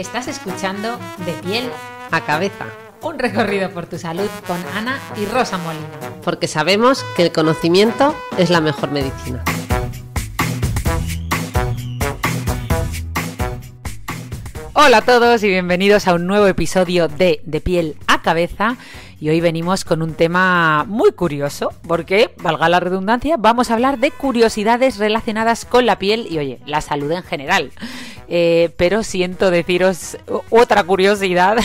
Estás escuchando De piel a cabeza. Un recorrido por tu salud con Ana y Rosa Molina. Porque sabemos que el conocimiento es la mejor medicina. Hola a todos y bienvenidos a un nuevo episodio de De piel a cabeza. Y hoy venimos con un tema muy curioso, porque, valga la redundancia, vamos a hablar de curiosidades relacionadas con la piel y, oye, la salud en general. Eh, pero siento deciros otra curiosidad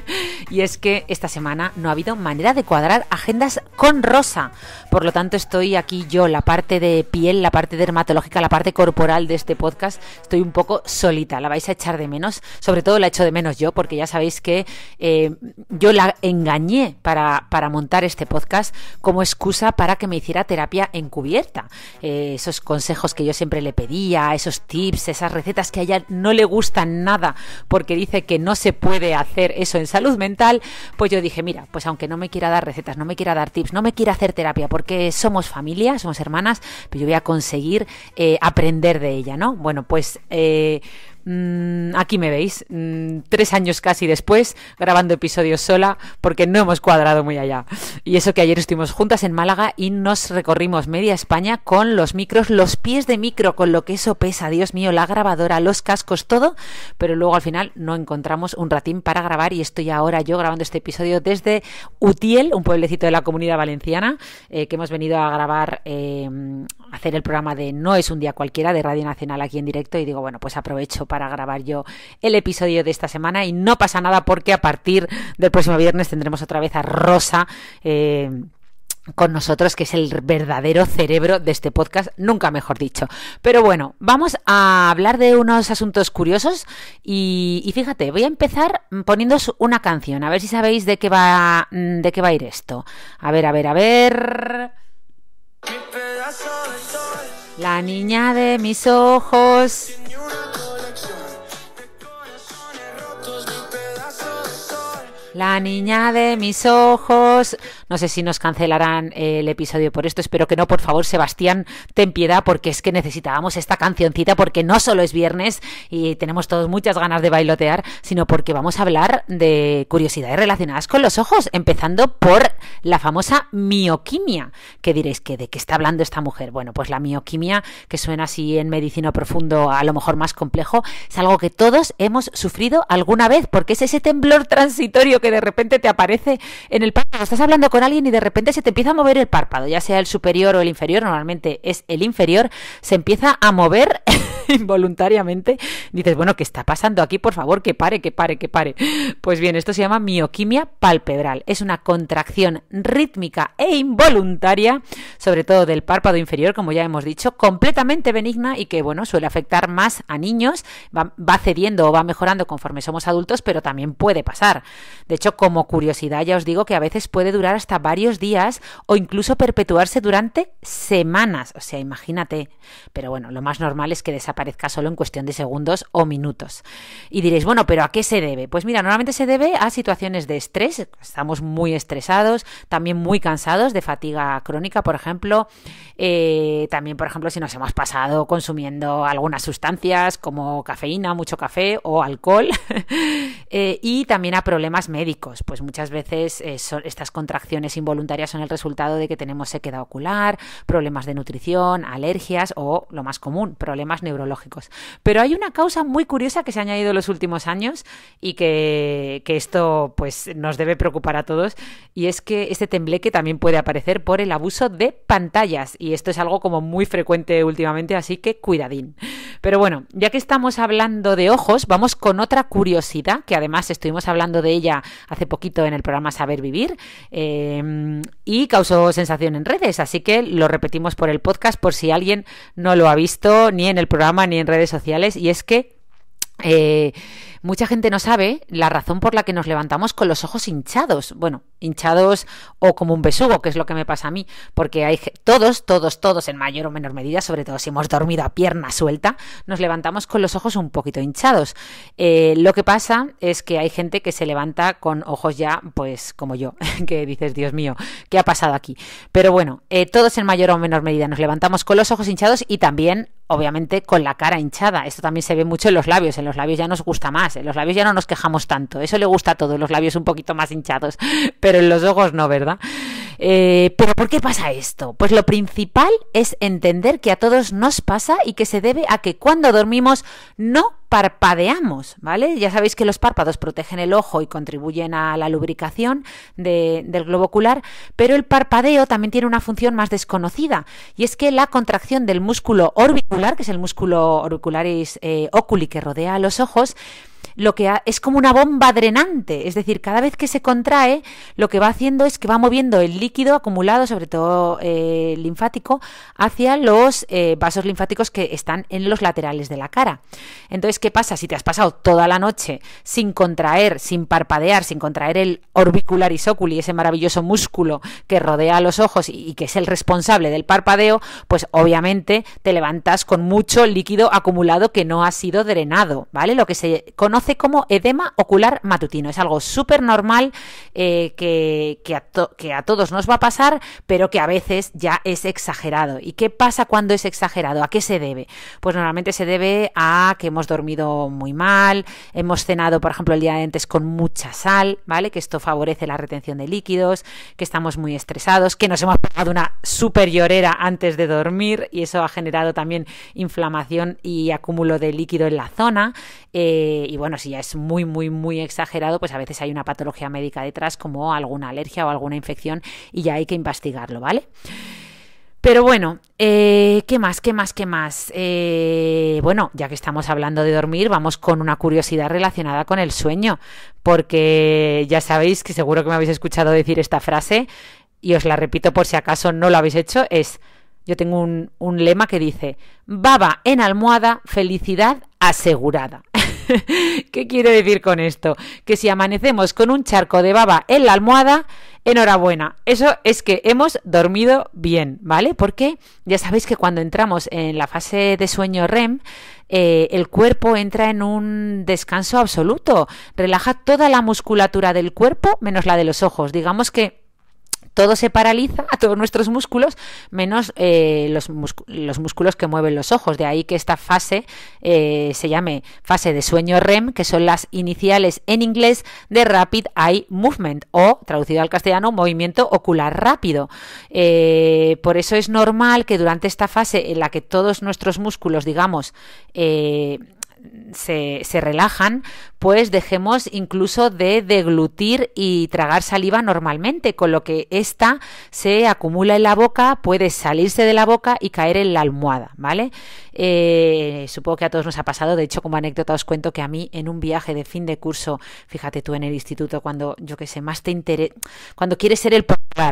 y es que esta semana no ha habido manera de cuadrar agendas con Rosa. Por lo tanto, estoy aquí yo, la parte de piel, la parte dermatológica, la parte corporal de este podcast, estoy un poco solita, la vais a echar de menos, sobre todo la echo de menos yo, porque ya sabéis que eh, yo la engañé para, montar este podcast como excusa para que me hiciera terapia encubierta. Eh, esos consejos que yo siempre le pedía, esos tips, esas recetas que a no le gusta nada porque dice que no se puede hacer eso en salud mental, pues yo dije, mira, pues aunque no me quiera dar recetas, no me quiera dar tips, no me quiera hacer terapia porque somos familia, somos hermanas, pero pues yo voy a conseguir eh, aprender de ella, ¿no? Bueno, pues... Eh, Mm, aquí me veis, mm, tres años casi después, grabando episodios sola, porque no hemos cuadrado muy allá. Y eso que ayer estuvimos juntas en Málaga y nos recorrimos media España con los micros, los pies de micro, con lo que eso pesa, Dios mío, la grabadora, los cascos, todo, pero luego al final no encontramos un ratín para grabar y estoy ahora yo grabando este episodio desde Utiel, un pueblecito de la comunidad valenciana, eh, que hemos venido a grabar, eh, hacer el programa de No es un día cualquiera de Radio Nacional aquí en directo y digo, bueno, pues aprovecho para grabar yo el episodio de esta semana y no pasa nada porque a partir del próximo viernes tendremos otra vez a Rosa. Eh, con nosotros, que es el verdadero cerebro de este podcast, nunca mejor dicho. Pero bueno, vamos a hablar de unos asuntos curiosos y, fíjate, voy a empezar poniéndos una canción, a ver si sabéis de qué va, de qué va a ir esto. A ver, a ver, a ver. La niña de mis ojos. La niña de mis ojos. No sé si nos cancelarán el episodio por esto. Espero que no. Por favor, Sebastián, ten piedad porque es que necesitábamos esta cancioncita porque no solo es viernes y tenemos todos muchas ganas de bailotear, sino porque vamos a hablar de curiosidades relacionadas con los ojos, empezando por la famosa mioquimia. Que diréis que de qué está hablando esta mujer. Bueno, pues la mioquimia, que suena así en medicina profundo, a lo mejor más complejo, es algo que todos hemos sufrido alguna vez porque es ese temblor transitorio que de repente te aparece en el párpado. Estás hablando con alguien y de repente se te empieza a mover el párpado, ya sea el superior o el inferior, normalmente es el inferior, se empieza a mover involuntariamente. Dices, bueno, ¿qué está pasando aquí? Por favor, que pare, que pare, que pare. Pues bien, esto se llama mioquimia palpebral. Es una contracción rítmica e involuntaria, sobre todo del párpado inferior, como ya hemos dicho, completamente benigna y que, bueno, suele afectar más a niños. Va, va cediendo o va mejorando conforme somos adultos, pero también puede pasar. De hecho, como curiosidad, ya os digo que a veces puede durar hasta varios días o incluso perpetuarse durante semanas. O sea, imagínate. Pero bueno, lo más normal es que desaparezca solo en cuestión de segundos o minutos. Y diréis, bueno, pero ¿a qué se debe? Pues mira, normalmente se debe a situaciones de estrés. Estamos muy estresados, también muy cansados de fatiga crónica, por ejemplo. Eh, también, por ejemplo, si nos hemos pasado consumiendo algunas sustancias como cafeína, mucho café o alcohol. Eh, y también a problemas médicos pues muchas veces eh, son, estas contracciones involuntarias son el resultado de que tenemos sequedad ocular, problemas de nutrición, alergias o, lo más común, problemas neurológicos. Pero hay una causa muy curiosa que se ha añadido en los últimos años y que, que esto pues, nos debe preocupar a todos y es que este tembleque también puede aparecer por el abuso de pantallas y esto es algo como muy frecuente últimamente, así que cuidadín. Pero bueno, ya que estamos hablando de ojos, vamos con otra curiosidad, que además estuvimos hablando de ella hace poquito en el programa Saber Vivir em, y causó sensación en redes, así que lo repetimos por el podcast por si alguien no lo ha visto ni en el programa ni en redes sociales y es que... Eh, Mucha gente no sabe la razón por la que nos levantamos con los ojos hinchados. Bueno, hinchados o como un besugo, que es lo que me pasa a mí, porque hay todos, todos, todos, en mayor o menor medida, sobre todo si hemos dormido a pierna suelta, nos levantamos con los ojos un poquito hinchados. Eh, lo que pasa es que hay gente que se levanta con ojos ya, pues como yo, que dices, Dios mío, ¿qué ha pasado aquí? Pero bueno, eh, todos en mayor o menor medida nos levantamos con los ojos hinchados y también, obviamente, con la cara hinchada. Esto también se ve mucho en los labios, en los labios ya nos gusta más los labios ya no nos quejamos tanto. Eso le gusta a todos, los labios un poquito más hinchados, pero en los ojos no, ¿verdad? Eh, pero ¿por qué pasa esto? Pues lo principal es entender que a todos nos pasa y que se debe a que cuando dormimos no parpadeamos, ¿vale? Ya sabéis que los párpados protegen el ojo y contribuyen a la lubricación del globo ocular, pero el parpadeo también tiene una función más desconocida y es que la contracción del músculo orbicular, que es el músculo orbicularis oculi eh, que rodea a los ojos, lo que es como una bomba drenante, es decir, cada vez que se contrae, lo que va haciendo es que va moviendo el líquido acumulado, sobre todo eh, linfático, hacia los eh, vasos linfáticos que están en los laterales de la cara. Entonces, ¿qué pasa si te has pasado toda la noche sin contraer, sin parpadear, sin contraer el orbicularis oculi, ese maravilloso músculo que rodea los ojos y, y que es el responsable del parpadeo? Pues obviamente te levantas con mucho líquido acumulado que no ha sido drenado, ¿vale? Lo que se conoce hace como edema ocular matutino. Es algo súper normal eh, que, que, a todos nos va a pasar, pero que a veces ya es exagerado. ¿Y qué pasa cuando es exagerado? ¿A qué se debe? Pues normalmente se debe a que hemos dormido muy mal, hemos cenado, por ejemplo, el día de antes con mucha sal, ¿vale? Que esto favorece la retención de líquidos, que estamos muy estresados, que nos hemos pegado una super llorera antes de dormir y eso ha generado también inflamación y acúmulo de líquido en la zona. Eh, y bueno, bueno, si ya es muy, muy, muy exagerado, pues a veces hay una patología médica detrás como alguna alergia o alguna infección y ya hay que investigarlo, ¿vale? Pero bueno, eh, ¿qué más? ¿Qué más? ¿Qué más? Eh, bueno, ya que estamos hablando de dormir, vamos con una curiosidad relacionada con el sueño, porque ya sabéis que seguro que me habéis escuchado decir esta frase y os la repito por si acaso no lo habéis hecho, es, yo tengo un, un lema que dice, baba en almohada, felicidad asegurada. ¿Qué quiero decir con esto? Que si amanecemos con un charco de baba en la almohada, enhorabuena. Eso es que hemos dormido bien, ¿vale? Porque ya sabéis que cuando entramos en la fase de sueño REM, eh, el cuerpo entra en un descanso absoluto. Relaja toda la musculatura del cuerpo menos la de los ojos. Digamos que todo se paraliza, a todos nuestros músculos, menos eh, los, músculos que mueven los ojos. De ahí que esta fase eh, se llame fase de sueño REM, que son las iniciales en inglés de Rapid Eye Movement, o traducido al castellano, movimiento ocular rápido. Eh, por eso es normal que durante esta fase en la que todos nuestros músculos, digamos, se, se, relajan, pues dejemos incluso de deglutir y tragar saliva normalmente, con lo que ésta se acumula en la boca, puede salirse de la boca y caer en la almohada, ¿vale? Eh, supongo que a todos nos ha pasado, de hecho como anécdota os cuento que a mí en un viaje de fin de curso, fíjate tú en el instituto, cuando yo que sé, más te interesa, cuando quieres ser el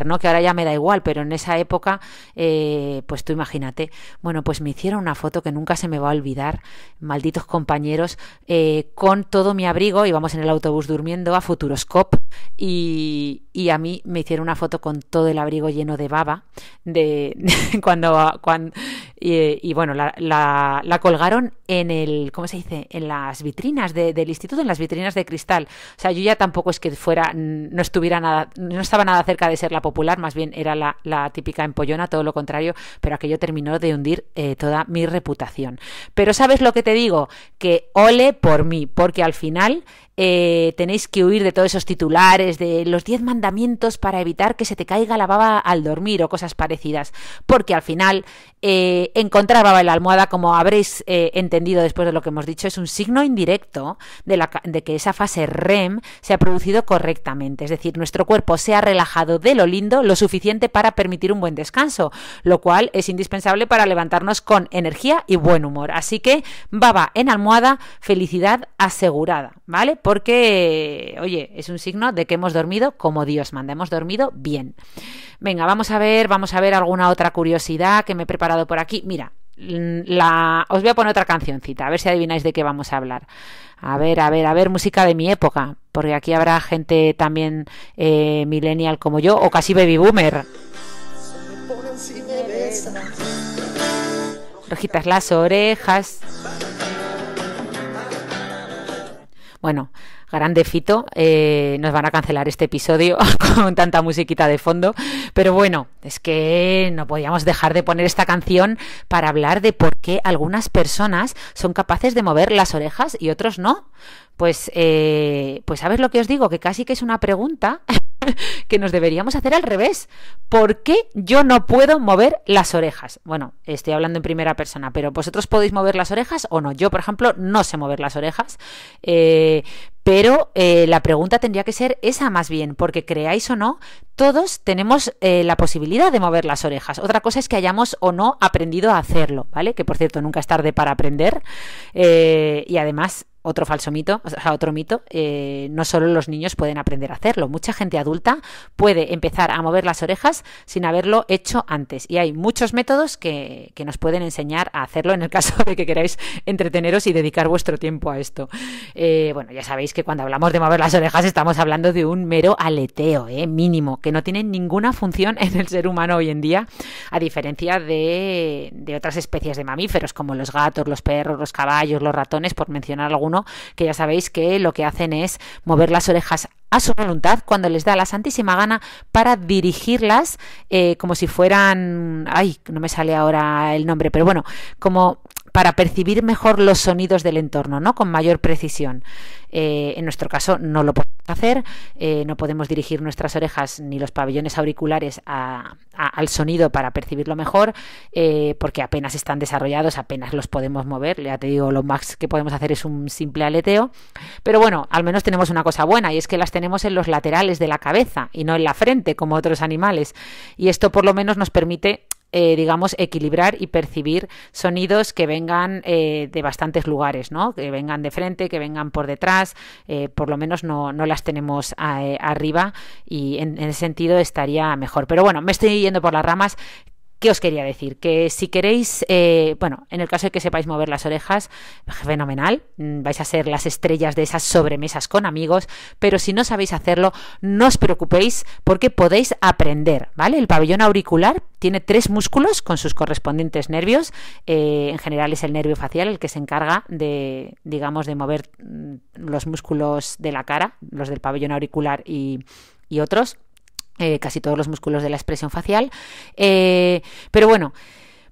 ¿no? Que ahora ya me da igual, pero en esa época, eh, pues tú imagínate. Bueno, pues me hicieron una foto que nunca se me va a olvidar, malditos compañeros, eh, con todo mi abrigo, íbamos en el autobús durmiendo a Futuroscope y, y a mí me hicieron una foto con todo el abrigo lleno de baba, de, cuando, cuando y, bueno, la, colgaron en el, ¿cómo se dice? En las vitrinas del instituto, en las vitrinas de cristal. O sea, yo ya tampoco es que fuera, no estuviera nada, no estaba nada cerca de ser la popular, más bien era la, típica empollona, todo lo contrario, pero aquello terminó de hundir eh, toda mi reputación. Pero ¿sabes lo que te digo? Que ole por mí, porque al final eh, tenéis que huir de todos esos titulares, de los diez mandamientos para evitar que se te caiga la baba al dormir o cosas parecidas, porque al final eh, encontrar baba en la almohada, como habréis eh, entendido después de lo que hemos dicho, es un signo indirecto de, que esa fase REM se ha producido correctamente, es decir, nuestro cuerpo se ha relajado de lo lindo lo suficiente para permitir un buen descanso, lo cual es indispensable para levantarnos con energía y buen humor. Así que baba en almohada, felicidad asegurada, ¿vale? porque, oye, es un signo de que hemos dormido como Dios manda, hemos dormido bien. Venga, vamos a ver, vamos a ver alguna otra curiosidad que me he preparado por aquí. Mira, mm, la, os voy a poner otra cancioncita, a ver si adivináis de qué vamos a hablar. A ver, a ver, a ver, música de mi época, porque aquí habrá gente también eh, millennial como yo, o casi baby boomer. Rojitas las orejas. Bueno, grande Fito, eh, nos van a cancelar este episodio con tanta musiquita de fondo, pero bueno, es que no podíamos dejar de poner esta canción para hablar de por qué algunas personas son capaces de mover las orejas y otros no. Pues, eh, pues, ¿sabes lo que os digo? Que casi que es una pregunta que nos deberíamos hacer al revés. ¿Por qué yo no puedo mover las orejas? Bueno, estoy hablando en primera persona, pero vosotros podéis mover las orejas o no. Yo, por ejemplo, no sé mover las orejas. Eh, pero eh, la pregunta tendría que ser esa más bien, porque creáis o no, todos tenemos eh, la posibilidad de mover las orejas. Otra cosa es que hayamos o no aprendido a hacerlo, ¿vale? Que por cierto, nunca es tarde para aprender. y además, otro falso mito, o sea, otro mito, no solo los niños pueden aprender a hacerlo, mucha gente adulta puede empezar a mover las orejas sin haberlo hecho antes. Y hay muchos métodos que, nos pueden enseñar a hacerlo en el caso de que queráis entreteneros y dedicar vuestro tiempo a esto. Eh, bueno, ya sabéis que cuando hablamos de mover las orejas estamos hablando de un mero aleteo eh, mínimo, que no tiene ninguna función en el ser humano hoy en día, a diferencia de, de otras especies de mamíferos como los gatos, los perros, los caballos, los ratones, por mencionar alguno, que ya sabéis que lo que hacen es mover las orejas a su voluntad cuando les da la santísima gana para dirigirlas eh, como si fueran, ay, no me sale ahora el nombre, pero bueno, como para percibir mejor los sonidos del entorno, ¿no? Con mayor precisión. Eh, en nuestro caso no lo podemos hacer, eh, no podemos dirigir nuestras orejas ni los pabellones auriculares al sonido para percibirlo mejor, eh, porque apenas están desarrollados, apenas los podemos mover. Ya te digo, lo más que podemos hacer es un simple aleteo. Pero bueno, al menos tenemos una cosa buena y es que las tenemos en los laterales de la cabeza y no en la frente como otros animales. Y esto por lo menos nos permite eh, digamos, equilibrar y percibir sonidos que vengan eh, de bastantes lugares, ¿no? Que vengan de frente, que vengan por detrás, eh, por lo menos no, las tenemos arriba y en, en, ese sentido estaría mejor. Pero bueno, me estoy yendo por las ramas. ¿Qué os quería decir? Que si queréis, eh, bueno, en el caso de que sepáis mover las orejas, fenomenal, mm, vais a ser las estrellas de esas sobremesas con amigos, pero si no sabéis hacerlo, no os preocupéis porque podéis aprender, ¿vale? El pabellón auricular tiene tres músculos con sus correspondientes nervios, eh, en general es el nervio facial el que se encarga de, digamos, de mover mm, los músculos de la cara, los del pabellón auricular y, y otros eh, casi todos los músculos de la expresión facial. Eh, pero bueno,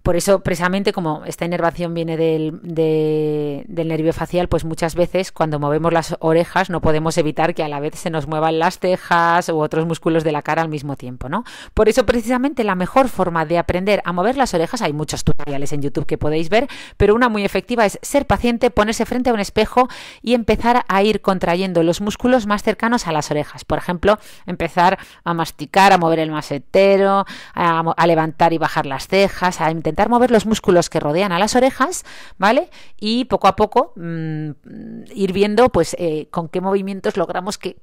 por eso, precisamente, como esta inervación viene del, nervio facial, pues muchas veces cuando movemos las orejas no podemos evitar que a la vez se nos muevan las cejas u otros músculos de la cara al mismo tiempo, ¿no? Por eso, precisamente, la mejor forma de aprender a mover las orejas, hay muchos tutoriales en YouTube que podéis ver, pero una muy efectiva es ser paciente, ponerse frente a un espejo y empezar a ir contrayendo los músculos más cercanos a las orejas. Por ejemplo, empezar a masticar, a mover el masetero, a levantar y bajar las cejas, a intentar mover los músculos que rodean a las orejas, ¿vale? Y poco a poco mm, ir viendo, pues, eh, con qué movimientos logramos que,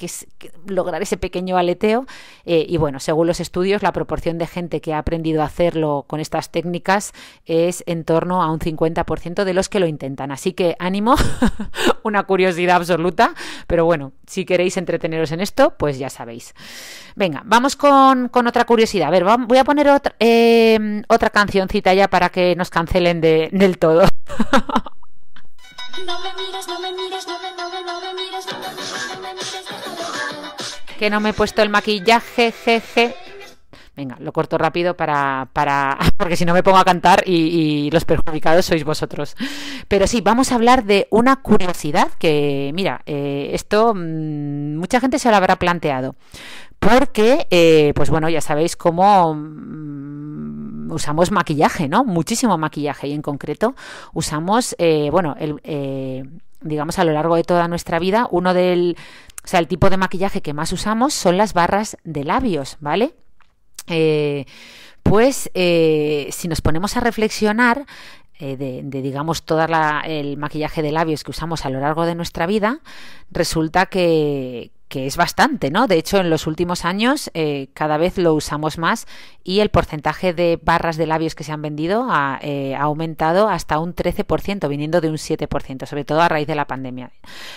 lograr ese pequeño aleteo. Eh, y bueno, según los estudios, la proporción de gente que ha aprendido a hacerlo con estas técnicas es en torno a un 50% de los que lo intentan. Así que ánimo, una curiosidad absoluta, pero bueno, si queréis entreteneros en esto, pues ya sabéis. Venga, vamos con, otra curiosidad. A ver, voy a poner otra, eh, otra cancioncita ya para que nos cancelen del todo. que no me he puesto el maquillaje, jeje. Venga, lo corto rápido para, porque si no me pongo a cantar y, los perjudicados sois vosotros. Pero sí, vamos a hablar de una curiosidad que, mira, eh, esto mm, mucha gente se lo habrá planteado. Porque, eh, pues bueno, ya sabéis cómo mm, usamos maquillaje, ¿no? Muchísimo maquillaje y en concreto usamos, eh, bueno, eh, digamos a lo largo de toda nuestra vida, uno del, o sea, el tipo de maquillaje que más usamos son las barras de labios, ¿vale? Eh, pues si nos ponemos a reflexionar, de, de, digamos todo el maquillaje de labios que usamos a lo largo de nuestra vida, resulta que, que es bastante, ¿no? De hecho, en los últimos años eh, cada vez lo usamos más y el porcentaje de barras de labios que se han vendido ha, eh, aumentado hasta un 13%, viniendo de un 7%, sobre todo a raíz de la pandemia.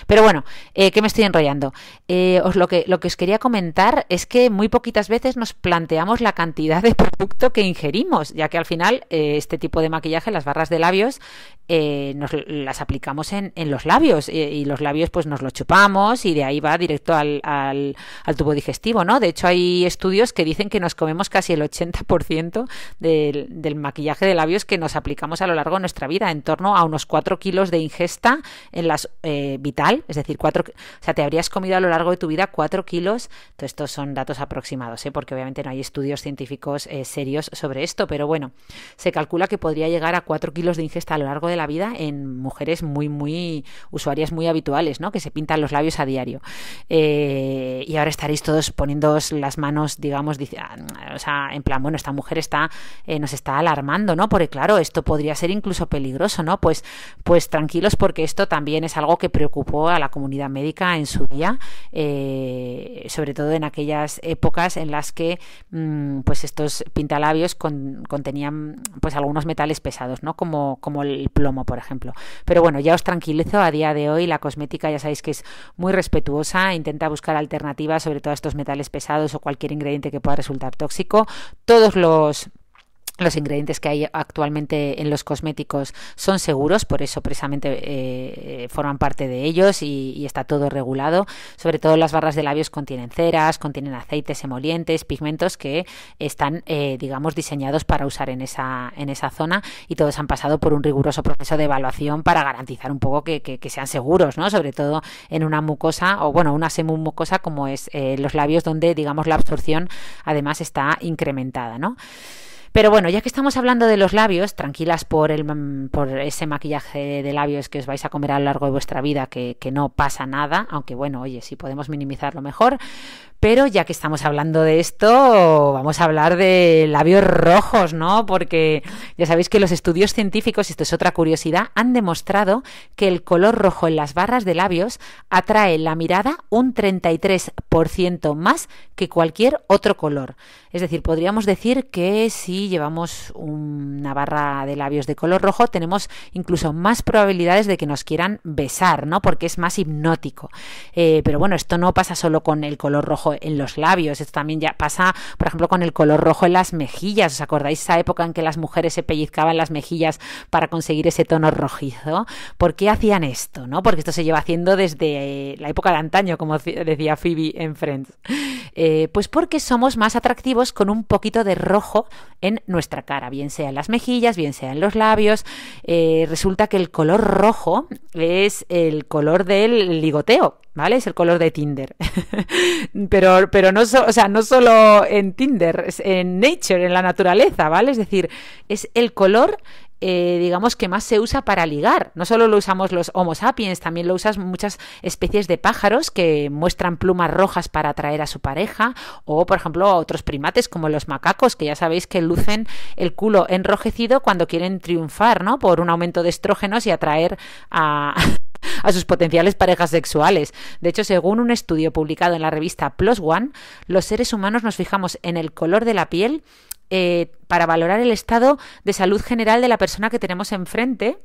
Pero bueno, eh, me estoy enrollando. Eh, os lo que, lo que os quería comentar es que muy poquitas veces nos planteamos la cantidad de producto que ingerimos, ya que al final este tipo de maquillaje, las barras de labios, nos las aplicamos en, los labios y los labios pues nos lo chupamos y de ahí va directo a al, tubo digestivo, ¿no? De hecho, hay estudios que dicen que nos comemos casi el 80% del, maquillaje de labios que nos aplicamos a lo largo de nuestra vida, en torno a unos 4 kilos de ingesta en las eh, vital, es decir, 4, o sea, te habrías comido a lo largo de tu vida 4 kilos, estos son datos aproximados, ¿eh? porque obviamente no hay estudios científicos eh, serios sobre esto, pero bueno, se calcula que podría llegar a 4 kilos de ingesta a lo largo de la vida en mujeres muy, muy usuarias muy habituales, ¿no? Que se pintan los labios a diario. Eh, y ahora estaréis todos poniendo las manos, digamos, ah, o sea, en plan, bueno, esta mujer está, eh, nos está alarmando, ¿no? Porque claro, esto podría ser incluso peligroso, ¿no? Pues, pues tranquilos porque esto también es algo que preocupó a la comunidad médica en su día, eh, sobre todo en aquellas épocas en las que, mm, pues estos pintalabios contenían, pues algunos metales pesados, ¿no? Como, como el plomo, por ejemplo. Pero bueno, ya os tranquilizo, a día de hoy la cosmética ya sabéis que es muy respetuosa, intenta a buscar alternativas sobre todo estos metales pesados o cualquier ingrediente que pueda resultar tóxico. Todos los los ingredientes que hay actualmente en los cosméticos son seguros, por eso precisamente eh, eh, forman parte de ellos y, está todo regulado. Sobre todo las barras de labios contienen ceras, contienen aceites emolientes, pigmentos que están, eh, digamos, diseñados para usar en esa, en esa zona y todos han pasado por un riguroso proceso de evaluación para garantizar un poco que, sean seguros, ¿no? Sobre todo en una mucosa o, bueno, una semumucosa como es los labios donde, digamos, la absorción además está incrementada, ¿no? Pero bueno, ya que estamos hablando de los labios, tranquilas por, el, mm, por ese maquillaje de labios que os vais a comer a lo largo de vuestra vida, que, que no pasa nada, aunque bueno, oye, si podemos minimizarlo mejor. Pero ya que estamos hablando de esto, vamos a hablar de labios rojos, ¿no? Porque ya sabéis que los estudios científicos, esto es otra curiosidad, han demostrado que el color rojo en las barras de labios atrae la mirada un 33% más que cualquier otro color. Es decir, podríamos decir que si llevamos una barra de labios de color rojo, tenemos incluso más probabilidades de que nos quieran besar, ¿no? Porque es más hipnótico. Eh, pero bueno, esto no pasa solo con el color rojo en los labios. Esto también ya pasa, por ejemplo, con el color rojo en las mejillas. ¿Os acordáis esa época en que las mujeres se pellizcaban las mejillas para conseguir ese tono rojizo? ¿Por qué hacían esto? ¿no? Porque esto se lleva haciendo desde eh, la época de antaño, como decía Phoebe en Friends. Eh, pues porque somos más atractivos con un poquito de rojo en nuestra cara, bien sea en las mejillas, bien sea en los labios. Eh, resulta que el color rojo es el color del ligoteo, ¿vale? Es el color de Tinder. pero, pero no, sea, no solo en Tinder, es en nature, en la naturaleza, ¿vale? Es decir, es el color eh, digamos que más se usa para ligar. No solo lo usamos los Homo sapiens, también lo usan muchas especies de pájaros que muestran plumas rojas para atraer a su pareja, o por ejemplo a otros primates como los macacos, que ya sabéis que lucen el culo enrojecido cuando quieren triunfar, ¿no? Por un aumento de estrógenos y atraer a a sus potenciales parejas sexuales. De hecho, según un estudio publicado en la revista Plus One, los seres humanos nos fijamos en el color de la piel eh, para valorar el estado de salud general de la persona que tenemos enfrente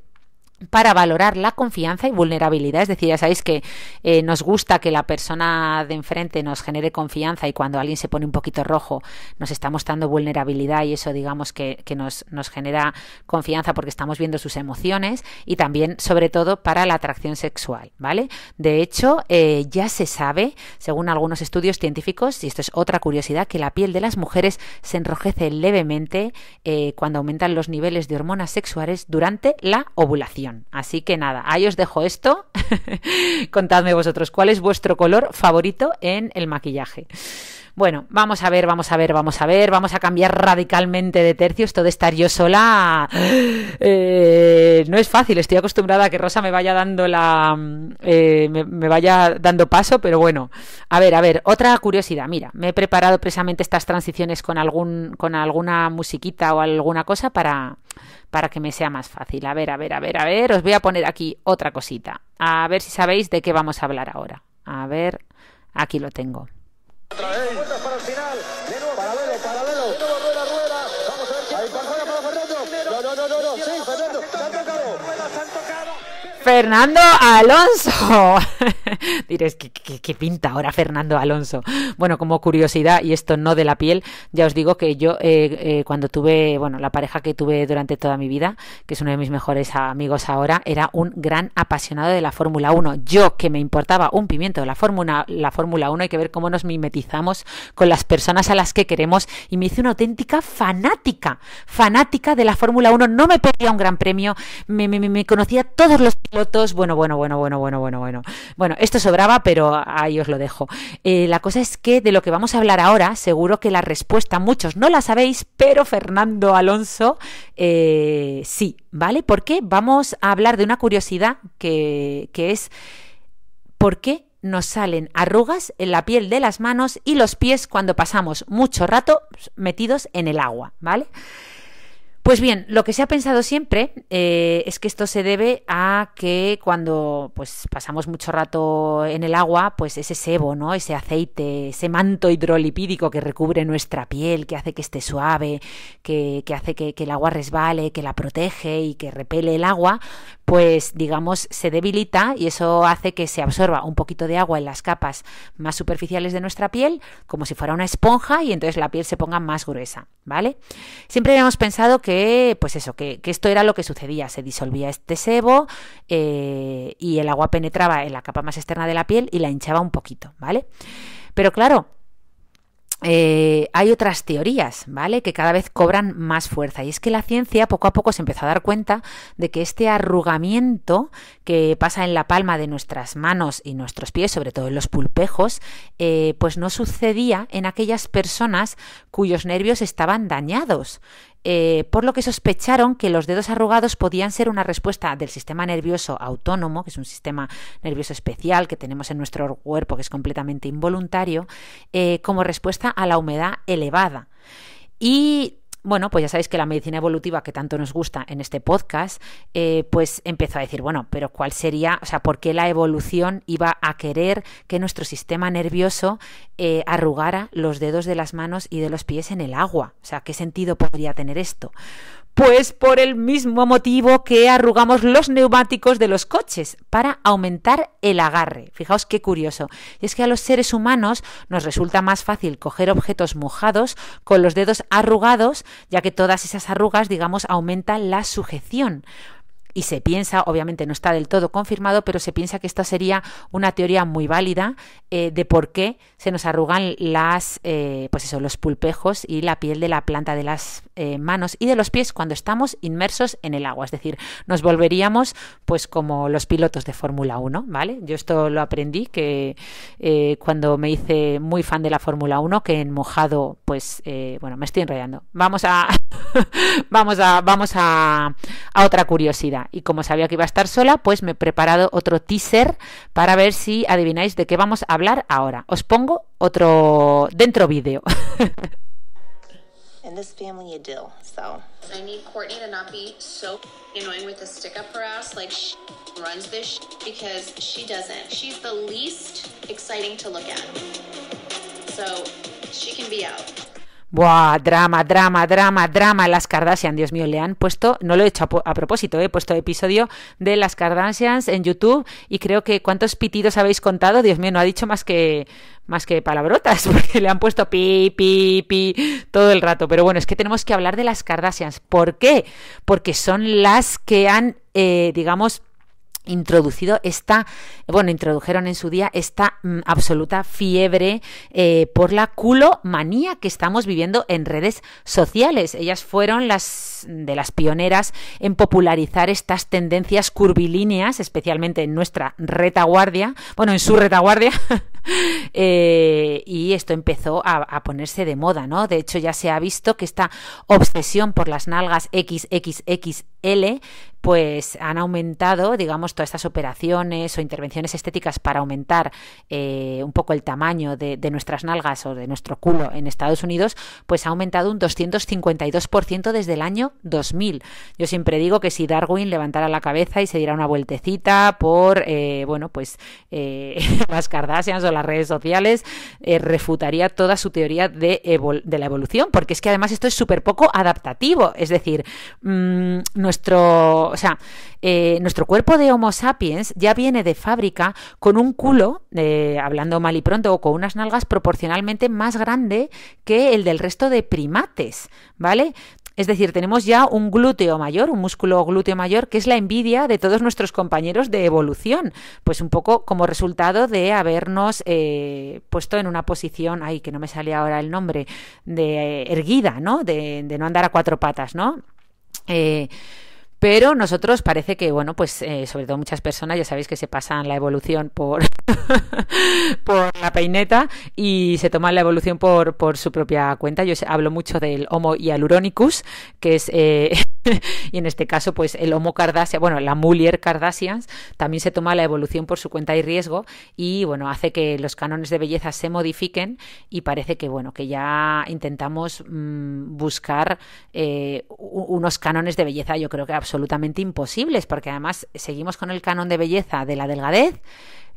para valorar la confianza y vulnerabilidad. Es decir, ya sabéis que eh, nos gusta que la persona de enfrente nos genere confianza y cuando alguien se pone un poquito rojo nos está mostrando vulnerabilidad y eso digamos que, nos, genera confianza porque estamos viendo sus emociones y también sobre todo para la atracción sexual. ¿vale? De hecho, eh, ya se sabe, según algunos estudios científicos, y esto es otra curiosidad, que la piel de las mujeres se enrojece levemente eh, cuando aumentan los niveles de hormonas sexuales durante la ovulación. Así que nada, ahí os dejo esto. Contadme vosotros cuál es vuestro color favorito en el maquillaje. Bueno, vamos a ver, vamos a ver, vamos a ver, vamos a cambiar radicalmente de tercio. Esto de estar yo sola eh, no es fácil. Estoy acostumbrada a que Rosa me vaya dando la, eh, me, vaya dando paso, pero bueno, a ver, a ver. Otra curiosidad. Mira, me he preparado precisamente estas transiciones con algún, con alguna musiquita o alguna cosa para para que me sea más fácil. A ver, a ver, a ver, a ver, os voy a poner aquí otra cosita. A ver si sabéis de qué vamos a hablar ahora. A ver, aquí lo tengo. Otra vez. para el final. Fernando Alonso. Diréis, ¿qué, pinta ahora Fernando Alonso? Bueno, como curiosidad, y esto no de la piel, ya os digo que yo eh, eh, cuando tuve, bueno, la pareja que tuve durante toda mi vida, que es uno de mis mejores amigos ahora, era un gran apasionado de la Fórmula 1. Yo, que me importaba un pimiento de la Fórmula, la Fórmula 1, hay que ver cómo nos mimetizamos con las personas a las que queremos, y me hice una auténtica fanática, fanática de la Fórmula 1. No me pedía un gran premio, me, me conocía todos los bueno, bueno, bueno, bueno, bueno, bueno, bueno. Bueno, esto sobraba, pero ahí os lo dejo. Eh, la cosa es que de lo que vamos a hablar ahora, seguro que la respuesta muchos no la sabéis, pero Fernando Alonso eh, sí, ¿vale? Porque vamos a hablar de una curiosidad que, que es por qué nos salen arrugas en la piel de las manos y los pies cuando pasamos mucho rato metidos en el agua, ¿vale? Pues bien, lo que se ha pensado siempre eh, es que esto se debe a que cuando pues, pasamos mucho rato en el agua, pues ese sebo, ¿no? Ese aceite, ese manto hidrolipídico que recubre nuestra piel, que hace que esté suave, que, hace que, el agua resbale, que la protege y que repele el agua, pues digamos se debilita y eso hace que se absorba un poquito de agua en las capas más superficiales de nuestra piel, como si fuera una esponja, y entonces la piel se ponga más gruesa, ¿vale? Siempre hemos pensado que pues eso, que, esto era lo que sucedía. Se disolvía este sebo eh, y el agua penetraba en la capa más externa de la piel y la hinchaba un poquito, ¿vale? Pero claro, eh, hay otras teorías, ¿vale? Que cada vez cobran más fuerza. Y es que la ciencia poco a poco se empezó a dar cuenta de que este arrugamiento que pasa en la palma de nuestras manos y nuestros pies, sobre todo en los pulpejos, eh, pues no sucedía en aquellas personas cuyos nervios estaban dañados. Eh, por lo que sospecharon que los dedos arrugados podían ser una respuesta del sistema nervioso autónomo, que es un sistema nervioso especial que tenemos en nuestro cuerpo, que es completamente involuntario, eh, como respuesta a la humedad elevada. Y bueno, pues ya sabéis que la medicina evolutiva que tanto nos gusta en este podcast, eh, pues empezó a decir, bueno, pero ¿cuál sería, o sea, por qué la evolución iba a querer que nuestro sistema nervioso eh, arrugara los dedos de las manos y de los pies en el agua? O sea, ¿qué sentido podría tener esto? Pues por el mismo motivo que arrugamos los neumáticos de los coches, para aumentar el agarre. Fijaos qué curioso. Y es que a los seres humanos nos resulta más fácil coger objetos mojados con los dedos arrugados ya que todas esas arrugas, digamos, aumentan la sujeción y se piensa, obviamente no está del todo confirmado, pero se piensa que esta sería una teoría muy válida eh, de por qué se nos arrugan las, eh, pues eso, los pulpejos y la piel de la planta de las eh, manos y de los pies cuando estamos inmersos en el agua. Es decir, nos volveríamos pues como los pilotos de Fórmula 1, ¿vale? Yo esto lo aprendí que cuando me hice muy fan de la Fórmula 1, que en mojado, pues bueno, me estoy enrollando. Vamos a, vamos a, vamos a otra curiosidad. Y como sabía que iba a estar sola, pues me he preparado otro teaser para ver si adivináis de qué vamos a hablar ahora. Os pongo otro dentro vídeo. In this family you do. So I need Courtney to not be so annoying with the stick up her ass. Like she runs this because she doesn't. She's the least exciting to look at. So she can be out. Buah, drama, drama, drama, drama. Las Kardashian, Dios mío, le han puesto, no lo he hecho a, propósito, he puesto episodio de las Kardashians en YouTube y creo que cuántos pitidos habéis contado, Dios mío, no ha dicho más que más que palabrotas, porque le han puesto pi, pi, pi todo el rato. Pero bueno, es que tenemos que hablar de las Kardashians. ¿Por qué? Porque son las que han, eh, digamos, introducido esta, bueno, introdujeron en su día esta mm, absoluta fiebre eh, por la culomanía que estamos viviendo en redes sociales. Ellas fueron las mm, de las pioneras en popularizar estas tendencias curvilíneas, especialmente en nuestra retaguardia, bueno, en su retaguardia, eh, y esto empezó a, a, ponerse de moda, ¿no? De hecho, ya se ha visto que esta obsesión por las nalgas XXXL pues han aumentado, digamos, todas estas operaciones o intervenciones estéticas para aumentar eh, un poco el tamaño de, nuestras nalgas o de nuestro culo en Estados Unidos, pues ha aumentado un 252% desde el año 2000. Yo siempre digo que si Darwin levantara la cabeza y se diera una vueltecita por, eh, bueno, pues eh, las Kardashians o las redes sociales, refutaría toda su teoría de, de, la evolución, porque es que además esto es súper poco adaptativo, es decir, mm, nuestro o sea, eh, nuestro cuerpo de Homo sapiens ya viene de fábrica con un culo, eh, hablando mal y pronto, o con unas nalgas proporcionalmente más grande que el del resto de primates, ¿vale? Es decir, tenemos ya un glúteo mayor, un músculo glúteo mayor, que es la envidia de todos nuestros compañeros de evolución, pues un poco como resultado de habernos eh, puesto en una posición, ay, que no me sale ahora el nombre, de erguida, ¿no? De, de no andar a cuatro patas, ¿no? Eh, pero nosotros parece que, bueno, pues eh, sobre todo muchas personas, ya sabéis que se pasan la evolución por, por la peineta y se toman la evolución por, su propia cuenta. Yo hablo mucho del Homo hyaluronicus, que es eh, y en este caso, pues el Homo Cardassia bueno, la Mulier Cardassians, también se toma la evolución por su cuenta y riesgo y, bueno, hace que los cánones de belleza se modifiquen y parece que, bueno, que ya intentamos mm, buscar eh, unos cánones de belleza, yo creo que absolutamente imposibles, porque además seguimos con el canon de belleza de la delgadez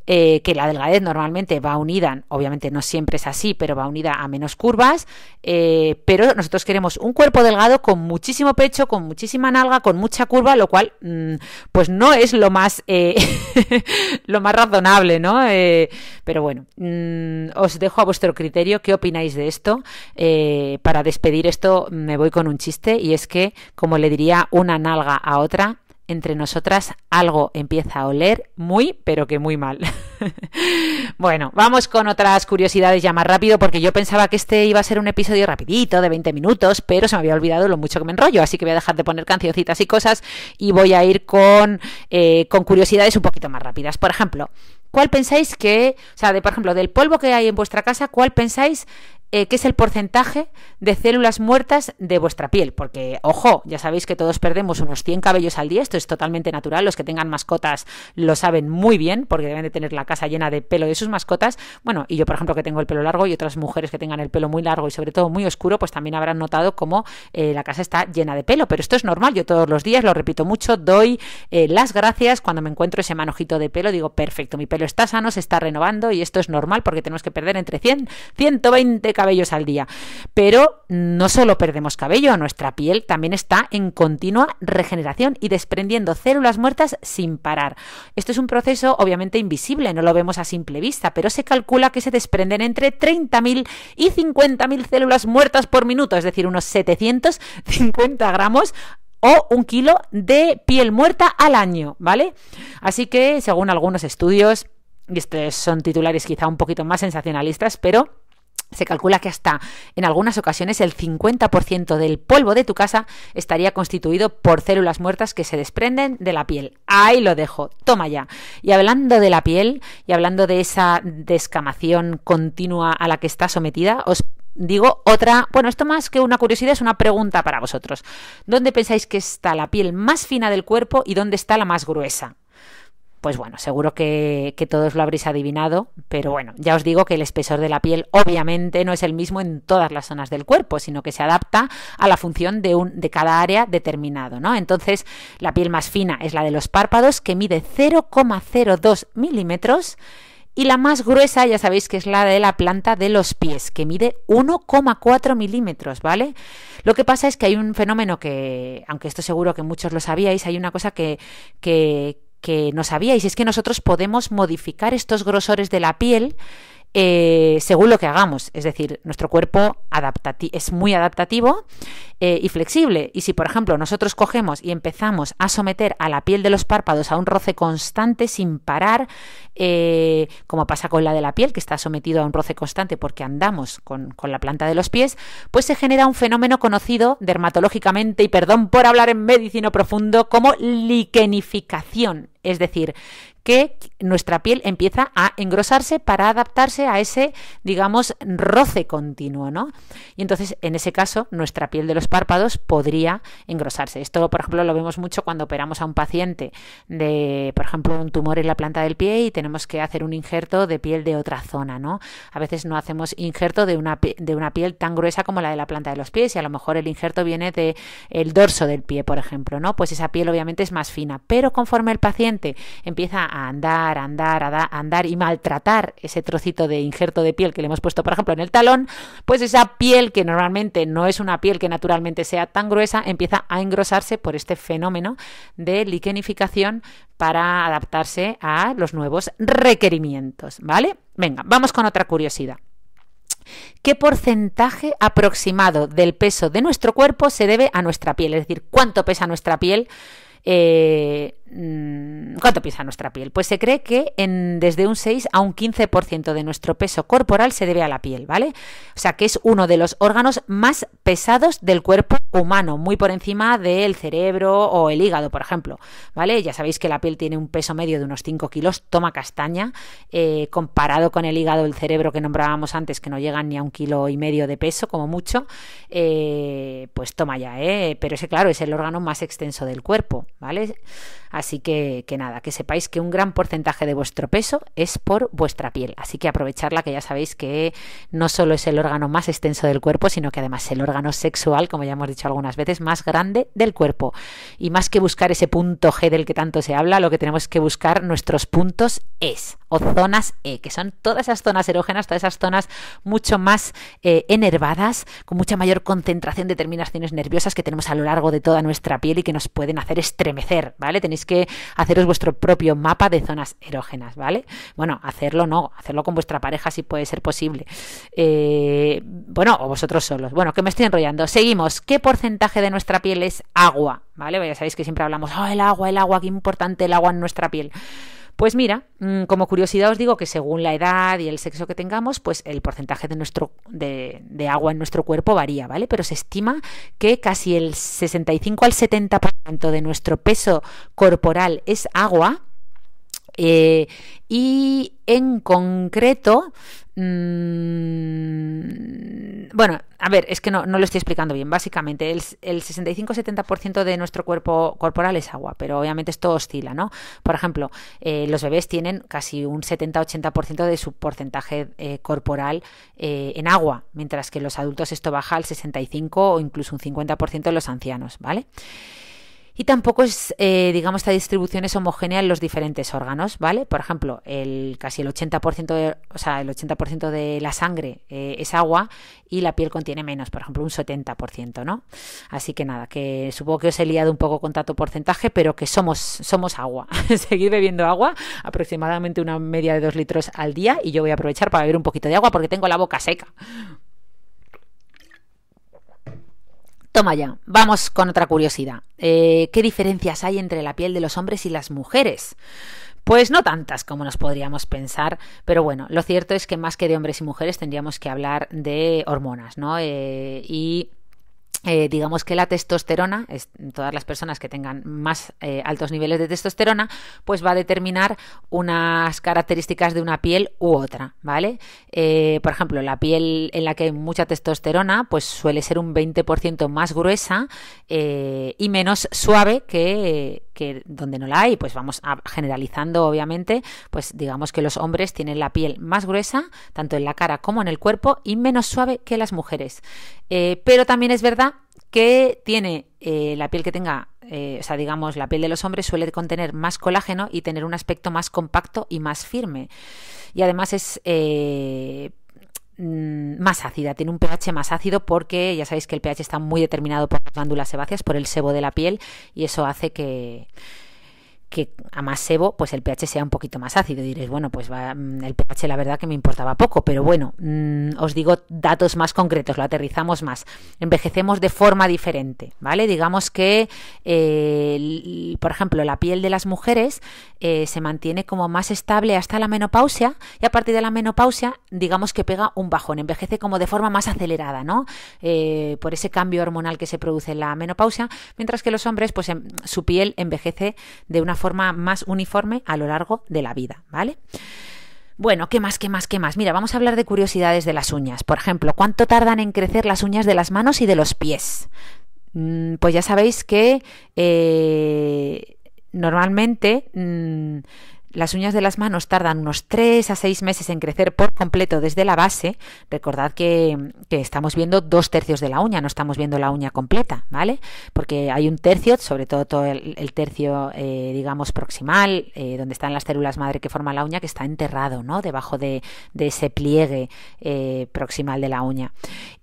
eh, que la delgadez normalmente va unida, obviamente no siempre es así, pero va unida a menos curvas, eh, pero nosotros queremos un cuerpo delgado con muchísimo pecho, con muchísima nalga, con mucha curva, lo cual mm, pues no es lo más, eh, lo más razonable, ¿no? pero bueno, mm, os dejo a vuestro criterio qué opináis de esto. para despedir esto me voy con un chiste y es que, como le diría una nalga a otra, entre nosotras algo empieza a oler muy, pero que muy mal. bueno, vamos con otras curiosidades ya más rápido, porque yo pensaba que este iba a ser un episodio rapidito, de 20 minutos, pero se me había olvidado lo mucho que me enrollo, así que voy a dejar de poner cancioncitas y cosas y voy a ir con, eh, con curiosidades un poquito más rápidas. Por ejemplo, ¿cuál pensáis que, o sea, de, por ejemplo, del polvo que hay en vuestra casa, cuál pensáis eh, qué es el porcentaje de células muertas de vuestra piel. Porque, ojo, ya sabéis que todos perdemos unos 100 cabellos al día, esto es totalmente natural, los que tengan mascotas lo saben muy bien, porque deben de tener la casa llena de pelo de sus mascotas. Bueno, y yo, por ejemplo, que tengo el pelo largo y otras mujeres que tengan el pelo muy largo y sobre todo muy oscuro, pues también habrán notado cómo eh, la casa está llena de pelo. Pero esto es normal, yo todos los días, lo repito mucho, doy eh, las gracias cuando me encuentro ese manojito de pelo, digo, perfecto, mi pelo está sano, se está renovando y esto es normal porque tenemos que perder entre 100, 120 cabellos al día. Pero no solo perdemos cabello, nuestra piel también está en continua regeneración y desprendiendo células muertas sin parar. Esto es un proceso obviamente invisible, no lo vemos a simple vista, pero se calcula que se desprenden entre 30.000 y 50.000 células muertas por minuto, es decir, unos 750 gramos o un kilo de piel muerta al año, ¿vale? Así que, según algunos estudios, y estos son titulares quizá un poquito más sensacionalistas, pero se calcula que hasta en algunas ocasiones el 50% del polvo de tu casa estaría constituido por células muertas que se desprenden de la piel. Ahí lo dejo, toma ya. Y hablando de la piel y hablando de esa descamación continua a la que está sometida, os digo otra, bueno, esto más que una curiosidad es una pregunta para vosotros. ¿Dónde pensáis que está la piel más fina del cuerpo y dónde está la más gruesa? pues bueno, seguro que, todos lo habréis adivinado, pero bueno, ya os digo que el espesor de la piel obviamente no es el mismo en todas las zonas del cuerpo, sino que se adapta a la función de, un, de cada área determinado, ¿no? Entonces, la piel más fina es la de los párpados, que mide 0,02 milímetros, y la más gruesa, ya sabéis que es la de la planta de los pies, que mide 1,4 milímetros, ¿vale? Lo que pasa es que hay un fenómeno que, aunque esto seguro que muchos lo sabíais, hay una cosa que, que que no sabíais, es que nosotros podemos modificar estos grosores de la piel eh, según lo que hagamos. Es decir, nuestro cuerpo es muy adaptativo eh, y flexible. Y si, por ejemplo, nosotros cogemos y empezamos a someter a la piel de los párpados a un roce constante sin parar, eh, como pasa con la de la piel, que está sometido a un roce constante porque andamos con, la planta de los pies, pues se genera un fenómeno conocido dermatológicamente, y perdón por hablar en medicina profundo, como liquenificación. Es decir, que nuestra piel empieza a engrosarse para adaptarse a ese, digamos, roce continuo, ¿no? Y entonces, en ese caso, nuestra piel de los párpados podría engrosarse. Esto, por ejemplo, lo vemos mucho cuando operamos a un paciente de, por ejemplo, un tumor en la planta del pie y tenemos que hacer un injerto de piel de otra zona, ¿no? A veces no hacemos injerto de una, de una piel tan gruesa como la de la planta de los pies y a lo mejor el injerto viene del el dorso del pie, por ejemplo, ¿no? Pues esa piel obviamente es más fina, pero conforme el paciente empieza a andar, andar, andar y maltratar ese trocito de injerto de piel que le hemos puesto, por ejemplo, en el talón, pues esa piel que normalmente no es una piel que naturalmente sea tan gruesa, empieza a engrosarse por este fenómeno de liquenificación para adaptarse a los nuevos requerimientos, ¿vale? Venga, vamos con otra curiosidad. ¿Qué porcentaje aproximado del peso de nuestro cuerpo se debe a nuestra piel? Es decir, ¿cuánto pesa nuestra piel? Eh, Mm, ¿Cuánto pesa nuestra piel? Pues se cree que en, desde un 6 a un 15% de nuestro peso corporal se debe a la piel, ¿vale? O sea que es uno de los órganos más pesados del cuerpo humano, muy por encima del cerebro o el hígado, por ejemplo, ¿vale? Ya sabéis que la piel tiene un peso medio de unos 5 kilos, toma castaña, eh, comparado con el hígado, el cerebro que nombrábamos antes, que no llegan ni a un kilo y medio de peso, como mucho, eh, pues toma ya, ¿eh? Pero ese, claro, es el órgano más extenso del cuerpo, ¿vale? Así que, que nada, que sepáis que un gran porcentaje de vuestro peso es por vuestra piel. Así que aprovecharla, que ya sabéis que no solo es el órgano más extenso del cuerpo, sino que además es el órgano sexual, como ya hemos dicho algunas veces, más grande del cuerpo. Y más que buscar ese punto G del que tanto se habla, lo que tenemos que buscar nuestros puntos es o zonas E, que son todas esas zonas erógenas, todas esas zonas mucho más eh, enervadas, con mucha mayor concentración de terminaciones nerviosas que tenemos a lo largo de toda nuestra piel y que nos pueden hacer estremecer, ¿vale? Tenéis que haceros vuestro propio mapa de zonas erógenas, ¿vale? Bueno, hacerlo no, hacerlo con vuestra pareja si puede ser posible. Eh, bueno, o vosotros solos. Bueno, que me estoy enrollando. Seguimos. ¿Qué porcentaje de nuestra piel es agua? ¿Vale? Pues ya sabéis que siempre hablamos, oh, el agua, el agua, qué importante el agua en nuestra piel. Pues mira, mm, como curiosidad os digo que según la edad y el sexo que tengamos, pues el porcentaje de, nuestro, de, agua en nuestro cuerpo varía, ¿vale? Pero se estima que casi el 65 al 70% de nuestro peso corporal es agua. Eh, y en concreto, mm, bueno, a ver, es que no, lo estoy explicando bien. Básicamente, el, el 65-70% de nuestro cuerpo corporal es agua, pero obviamente esto oscila, ¿no? Por ejemplo, eh, los bebés tienen casi un 70-80% de su porcentaje eh, corporal eh, en agua, mientras que los adultos esto baja al 65 o incluso un 50% en los ancianos, ¿vale? Y tampoco es, eh, digamos, esta distribución es homogénea en los diferentes órganos, ¿vale? Por ejemplo, el, casi el 80%, de, o sea, el 80 de la sangre eh, es agua y la piel contiene menos, por ejemplo, un 70%, ¿no? Así que nada, que supongo que os he liado un poco con tanto porcentaje, pero que somos, somos agua. seguir bebiendo agua, aproximadamente una media de dos litros al día y yo voy a aprovechar para beber un poquito de agua porque tengo la boca seca. Toma ya, vamos con otra curiosidad. Eh, ¿Qué diferencias hay entre la piel de los hombres y las mujeres? Pues no tantas como nos podríamos pensar, pero bueno, lo cierto es que más que de hombres y mujeres tendríamos que hablar de hormonas, ¿no? Eh, y eh, digamos que la testosterona, es, todas las personas que tengan más eh, altos niveles de testosterona, pues va a determinar unas características de una piel u otra, ¿vale? Eh, por ejemplo, la piel en la que hay mucha testosterona, pues suele ser un 20% más gruesa y menos suave que, que donde no la hay, pues vamos a, generalizando obviamente, pues digamos que los hombres tienen la piel más gruesa, tanto en la cara como en el cuerpo, y menos suave que las mujeres. Eh, pero también es verdad que tiene eh, la piel que tenga, eh, o sea, digamos, la piel de los hombres suele contener más colágeno y tener un aspecto más compacto y más firme. Y además es Mm, más ácida, tiene un pH más ácido porque ya sabéis que el pH está muy determinado por las glándulas sebáceas, por el sebo de la piel y eso hace que, que a más sebo, pues el pH sea un poquito más ácido. Y diréis, bueno, pues mm, el pH la verdad que me importaba poco, pero bueno, mm, os digo datos más concretos, lo aterrizamos más. Envejecemos de forma diferente, ¿vale? Digamos que, eh, por ejemplo, la piel de las mujeres eh, se mantiene como más estable hasta la menopausia y a partir de la menopausia, digamos que pega un bajón, envejece como de forma más acelerada, ¿no? Eh, por ese cambio hormonal que se produce en la menopausia, mientras que los hombres, pues em, su piel envejece de una forma más uniforme a lo largo de la vida, ¿vale? Bueno, ¿qué más, qué más, qué más? Mira, vamos a hablar de curiosidades de las uñas. Por ejemplo, ¿cuánto tardan en crecer las uñas de las manos y de los pies? Mm, pues ya sabéis que eh, normalmente mm, las uñas de las manos tardan unos 3 a 6 meses en crecer por completo desde la base. Recordad que, estamos viendo dos tercios de la uña, no estamos viendo la uña completa, ¿vale? Porque hay un tercio, sobre todo, todo el, tercio, eh, digamos, proximal, eh, donde están las células madre que forman la uña, que está enterrado, ¿no? Debajo de, ese pliegue eh, proximal de la uña.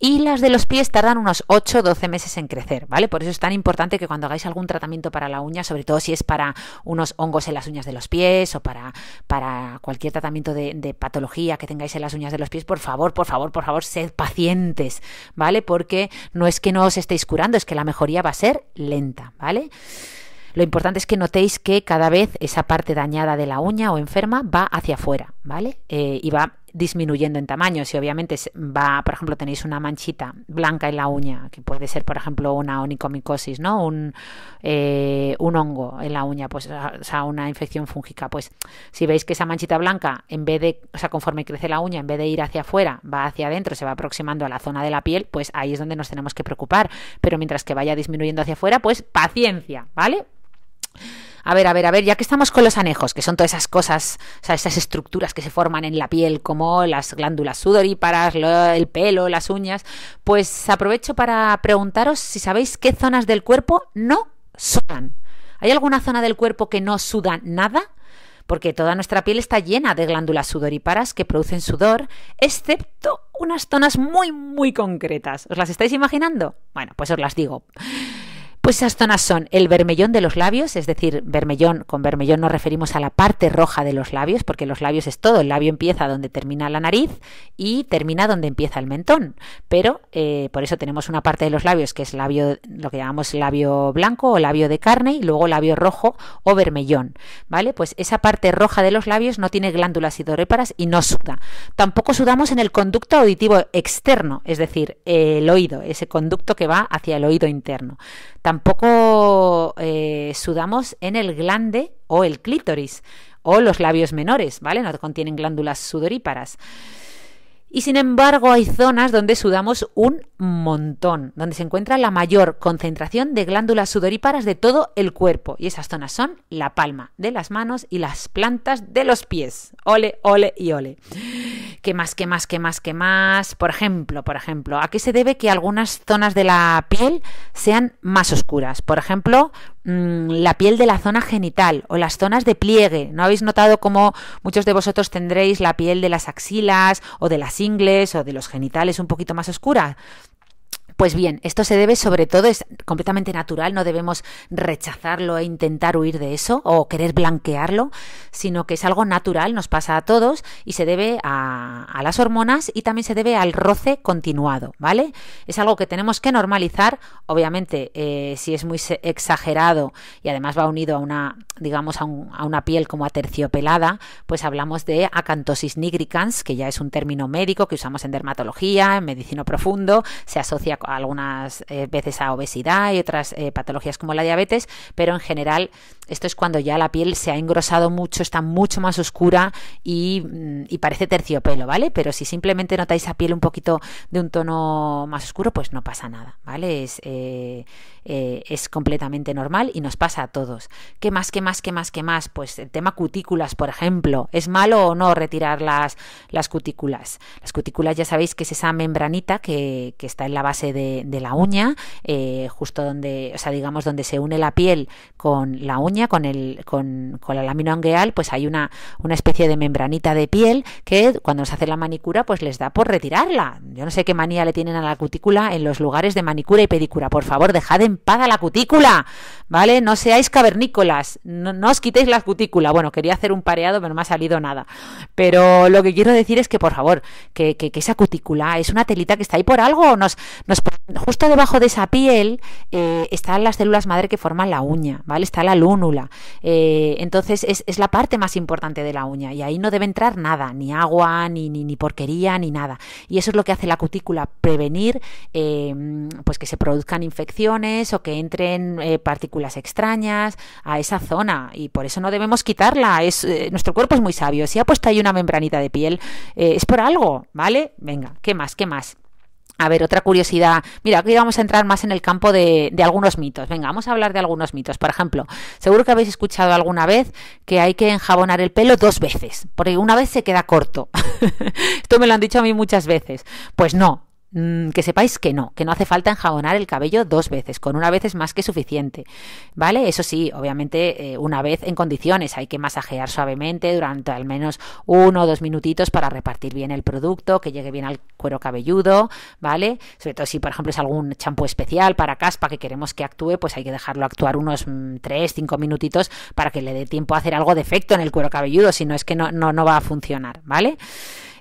Y las de los pies tardan unos 8 o 12 meses en crecer, ¿vale? Por eso es tan importante que cuando hagáis algún tratamiento para la uña, sobre todo si es para unos hongos en las uñas de los pies para, para cualquier tratamiento de, patología que tengáis en las uñas de los pies, por favor, por favor, por favor, sed pacientes, ¿vale? Porque no es que no os estéis curando, es que la mejoría va a ser lenta, ¿vale? Lo importante es que notéis que cada vez esa parte dañada de la uña o enferma va hacia afuera, ¿vale? Eh, y va disminuyendo en tamaño. Si obviamente va, por ejemplo, tenéis una manchita blanca en la uña, que puede ser, por ejemplo, una onicomicosis, ¿no? Un, eh, un hongo en la uña, pues, o sea, una infección fúngica. Pues si veis que esa manchita blanca, en vez de, o sea, conforme crece la uña, en vez de ir hacia afuera, va hacia adentro, se va aproximando a la zona de la piel, pues ahí es donde nos tenemos que preocupar. Pero mientras que vaya disminuyendo hacia afuera, pues paciencia, ¿vale? A ver, a ver, a ver, ya que estamos con los anejos, que son todas esas cosas, o sea, esas estructuras que se forman en la piel, como las glándulas sudoríparas, el pelo, las uñas, pues aprovecho para preguntaros si sabéis qué zonas del cuerpo no sudan. ¿Hay alguna zona del cuerpo que no suda nada? porque toda nuestra piel está llena de glándulas sudoríparas que producen sudor, excepto unas zonas muy, muy concretas. ¿Os las estáis imaginando? Bueno, pues os las digo. Pues esas zonas son el vermellón de los labios, es decir, vermellón, con vermellón nos referimos a la parte roja de los labios, porque los labios es todo, el labio empieza donde termina la nariz y termina donde empieza el mentón, pero eh, por eso tenemos una parte de los labios que es labio, lo que llamamos labio blanco o labio de carne y luego labio rojo o vermellón, ¿vale? Pues esa parte roja de los labios no tiene glándulas doréparas y no suda. Tampoco sudamos en el conducto auditivo externo, es decir, el oído, ese conducto que va hacia el oído interno. Tampoco eh, sudamos en el glande o el clítoris o los labios menores, ¿vale? No contienen glándulas sudoríparas. Y sin embargo hay zonas donde sudamos un montón, donde se encuentra la mayor concentración de glándulas sudoríparas de todo el cuerpo. Y esas zonas son la palma de las manos y las plantas de los pies. Ole, ole y ole. ¿Qué más, qué más, qué más, qué más? Por ejemplo, por ejemplo, ¿a qué se debe que algunas zonas de la piel sean más oscuras? Por ejemplo, mm, la piel de la zona genital o las zonas de pliegue. ¿No habéis notado cómo muchos de vosotros tendréis la piel de las axilas o de las ingles o de los genitales un poquito más oscura? Pues bien, esto se debe sobre todo, es completamente natural, no debemos rechazarlo e intentar huir de eso o querer blanquearlo, sino que es algo natural, nos pasa a todos y se debe a, las hormonas y también se debe al roce continuado, ¿vale? Es algo que tenemos que normalizar, obviamente eh, si es muy exagerado y además va unido a una, digamos, a, una piel como aterciopelada, pues hablamos de acantosis nigricans, que ya es un término médico que usamos en dermatología, en medicina profundo, se asocia algunas eh, veces a obesidad y otras eh, patologías como la diabetes, pero en general esto es cuando ya la piel se ha engrosado mucho, está mucho más oscura mm, y, parece terciopelo, ¿vale? Pero si simplemente notáis la piel un poquito de un tono más oscuro, pues no pasa nada, ¿vale? Es, eh, es completamente normal y nos pasa a todos. ¿Qué más, qué más, qué más, qué más? Pues el tema cutículas, por ejemplo. ¿Es malo o no retirar las, las cutículas? Las cutículas ya sabéis que es esa membranita que, que está en la base de, la uña, eh, justo donde, o sea, digamos, donde se une la piel con la uña, con, el, con, la lámina ungueal, pues hay una, una especie de membranita de piel que cuando se hace la manicura, pues les da por retirarla. Yo no sé qué manía le tienen a la cutícula en los lugares de manicura y pedicura. Por favor, dejad en paz la cutícula, ¿vale? No seáis cavernícolas, no, os quitéis la cutícula. Bueno, quería hacer un pareado, pero no me ha salido nada. Pero lo que quiero decir es que, por favor, que, que, que esa cutícula es una telita que está ahí por algo. Nos, nos justo debajo de esa piel eh, están las células madre que forman la uña, ¿vale? Está la lúnula. Eh, entonces es, la parte más importante de la uña y ahí no debe entrar nada, ni agua, ni, ni, porquería, ni nada. Y eso es lo que hace la cutícula, prevenir eh, pues que se produzcan infecciones o que entren partículas extrañas a esa zona y por eso no debemos quitarla. Es, nuestro cuerpo es muy sabio. Si ha puesto ahí una membranita de piel, es por algo, ¿vale? Venga, ¿qué más? ¿Qué más? A ver, otra curiosidad. Mira, aquí vamos a entrar más en el campo de, algunos mitos. Venga, vamos a hablar de algunos mitos. Por ejemplo, seguro que habéis escuchado alguna vez que hay que enjabonar el pelo dos veces, porque una vez se queda corto. Esto me lo han dicho a mí muchas veces. Pues no, Mm, que sepáis que no, que no hace falta enjabonar el cabello dos veces, con una vez es más que suficiente, ¿vale? Eso sí, obviamente eh, una vez en condiciones, hay que masajear suavemente durante al menos uno o dos minutitos para repartir bien el producto, que llegue bien al cuero cabelludo, ¿vale? Sobre todo si, por ejemplo, es algún champú especial para caspa que queremos que actúe, pues hay que dejarlo actuar unos mm, tres, cinco minutitos para que le dé tiempo a hacer algo de efecto en el cuero cabelludo, si no es que no, no va a funcionar, ¿vale?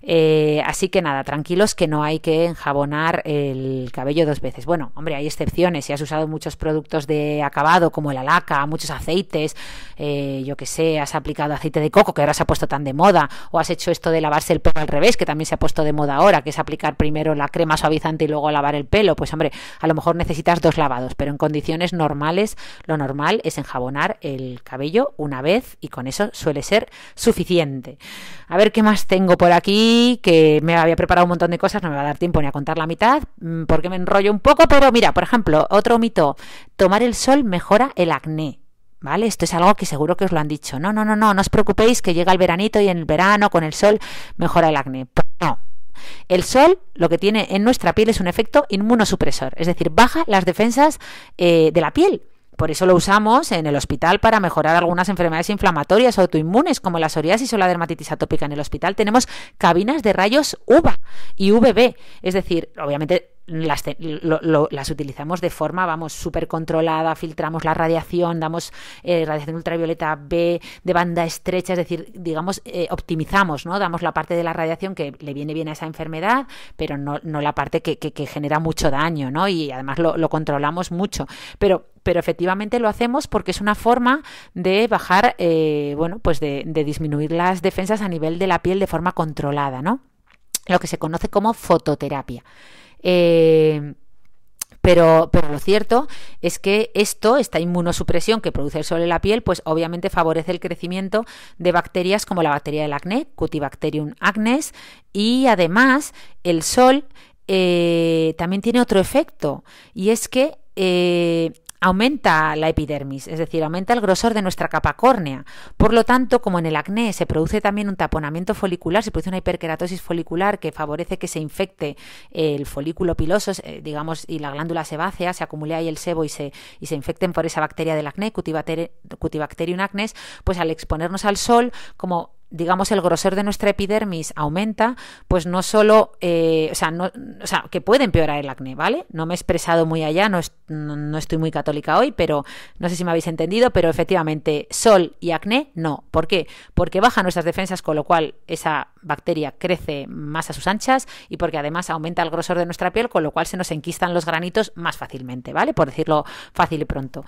Eh, así que nada, tranquilos que no hay que enjabonar el cabello dos veces. Bueno, hombre, hay excepciones. Si has usado muchos productos de acabado como la laca, muchos aceites, eh, yo que sé, has aplicado aceite de coco que ahora se ha puesto tan de moda, o has hecho esto de lavarse el pelo al revés que también se ha puesto de moda ahora, que es aplicar primero la crema suavizante y luego lavar el pelo. Pues hombre, a lo mejor necesitas dos lavados, pero en condiciones normales lo normal es enjabonar el cabello una vez y con eso suele ser suficiente. A ver qué más tengo por aquí que me había preparado un montón de cosas, no me va a dar tiempo ni a contar la mitad, mm, porque me enrollo un poco, pero mira, por ejemplo, otro mito, tomar el sol mejora el acné. ¿Vale? Esto es algo que seguro que os lo han dicho. No, no, no, no, no os preocupéis que llega el veranito y en el verano con el sol mejora el acné. Pues no, el sol lo que tiene en nuestra piel es un efecto inmunosupresor, es decir, baja las defensas eh, de la piel. Por eso lo usamos en el hospital para mejorar algunas enfermedades inflamatorias autoinmunes como la psoriasis o la dermatitis atópica. En el hospital tenemos cabinas de rayos UVA y VB, es decir, obviamente las, utilizamos de forma, vamos, súper controlada, filtramos la radiación, damos eh, radiación ultravioleta B de banda estrecha, es decir, digamos, eh, optimizamos, ¿no? Damos la parte de la radiación que le viene bien a esa enfermedad, pero no, la parte que, genera mucho daño, ¿no? Y además lo, lo controlamos mucho. Pero pero efectivamente lo hacemos porque es una forma de bajar, eh, bueno, pues de, disminuir las defensas a nivel de la piel de forma controlada, ¿no? Lo que se conoce como fototerapia. Eh, pero, pero, lo cierto es que esto, esta inmunosupresión que produce el sol en la piel, pues obviamente favorece el crecimiento de bacterias como la bacteria del acné, Cutibacterium acnes, y además el sol eh, también tiene otro efecto, y es que aumenta la epidermis, es decir, aumenta el grosor de nuestra capa córnea. Por lo tanto, como en el acné se produce también un taponamiento folicular, se produce una hiperkeratosis folicular que favorece que se infecte el folículo piloso, eh, digamos, y la glándula sebácea, se acumule ahí el sebo y se, y se infecten por esa bacteria del acné, Cutibacterium acnes, pues al exponernos al sol, como digamos, el grosor de nuestra epidermis aumenta, pues no solo, eh, o, sea, no, que puede empeorar el acné, ¿vale? No me he expresado muy allá, no, no, estoy muy católica hoy, pero no sé si me habéis entendido, pero efectivamente sol y acné no. ¿Por qué? Porque baja nuestras defensas, con lo cual esa bacteria crece más a sus anchas y porque además aumenta el grosor de nuestra piel, con lo cual se nos enquistan los granitos más fácilmente, ¿vale? Por decirlo fácil y pronto.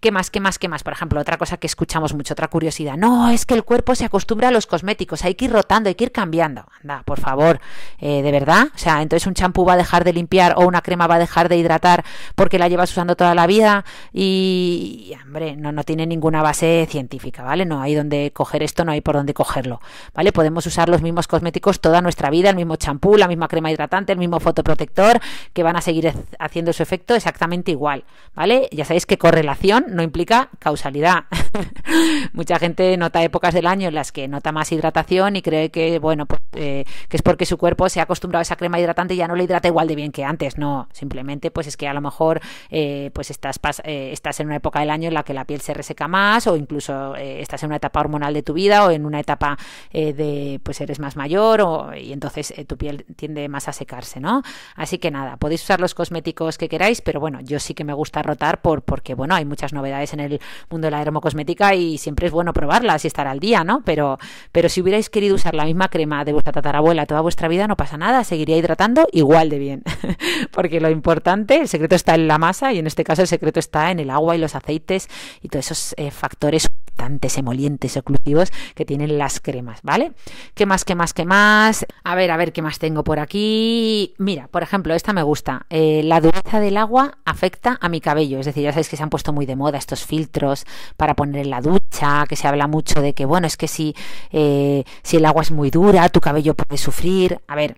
¿Qué más, qué más, qué más? Por ejemplo, otra cosa que escuchamos mucho, otra curiosidad. No, es que el cuerpo se acostumbra a los cosméticos, hay que ir rotando, hay que ir cambiando. Anda, por favor, eh, de verdad. O sea, entonces un champú va a dejar de limpiar o una crema va a dejar de hidratar porque la llevas usando toda la vida y, hombre, no, no tiene ninguna base científica, ¿vale? No hay donde coger esto, no hay por dónde cogerlo, ¿vale? Podemos usar los mismos cosméticos toda nuestra vida, el mismo champú, la misma crema hidratante, el mismo fotoprotector, que van a seguir haciendo su efecto exactamente igual, ¿vale? Ya sabéis que correlación no implica causalidad. Mucha gente nota épocas del año en las que nota más hidratación y cree que, bueno, pues, eh, que es porque su cuerpo se ha acostumbrado a esa crema hidratante y ya no le hidrata igual de bien que antes. No, simplemente pues es que a lo mejor eh, pues estás, eh, estás en una época del año en la que la piel se reseca más o incluso estás en una etapa hormonal de tu vida o en una etapa de pues eres más mayor y entonces tu piel tiende más a secarse, ¿no? Así que nada, podéis usar los cosméticos que queráis, pero bueno, yo sí que me gusta rotar porque bueno, hay muchas novedades en el mundo de la dermocosmética y siempre es bueno probarlas y estar al día, ¿no? Pero, pero si hubierais querido usar la misma crema de vuestra tatarabuela toda vuestra vida, no pasa nada, seguiría hidratando igual de bien. Porque lo importante, el secreto está en la masa y en este caso el secreto está en el agua y los aceites y todos esos eh, factores emolientes, oclusivos que tienen las cremas, ¿vale? ¿Qué más, qué más, qué más? A ver, a ver, ¿qué más tengo por aquí? Mira, por ejemplo, esta me gusta. Eh, la dureza del agua afecta a mi cabello, es decir, ya sabéis que se han puesto muy de moda estos filtros para poner en la ducha, que se habla mucho de que, bueno, es que si, eh, si el agua es muy dura, tu cabello puede sufrir. A ver,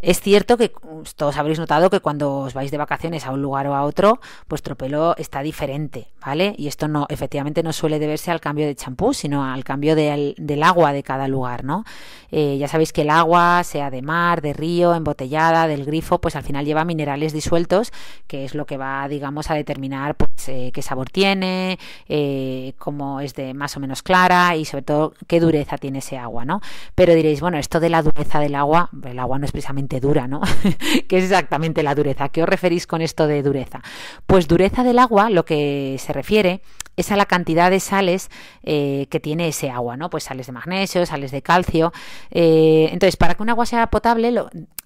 es cierto que mm, todos habréis notado que cuando os vais de vacaciones a un lugar o a otro, vuestro pelo está diferente, ¿vale? Y esto no, efectivamente no suele deberse al cambio de champú, sino al cambio del, agua de cada lugar, ¿no? Eh, ya sabéis que el agua, sea de mar, de río, embotellada, del grifo, pues al final lleva minerales disueltos, que es lo que va, digamos, a determinar pues, eh, qué sabor tiene, eh, cómo es de más o menos clara y sobre todo qué dureza tiene ese agua, ¿no? Pero diréis, bueno, esto de la dureza del agua, el agua no es precisamente dura, ¿no? ¿Qué es exactamente la dureza? ¿A qué os referís con esto de dureza? Pues dureza del agua, lo que se refiere es a la cantidad de sales eh, que tiene ese agua, ¿no? Pues sales de magnesio, sales de calcio. Eh, entonces, para que un agua sea potable,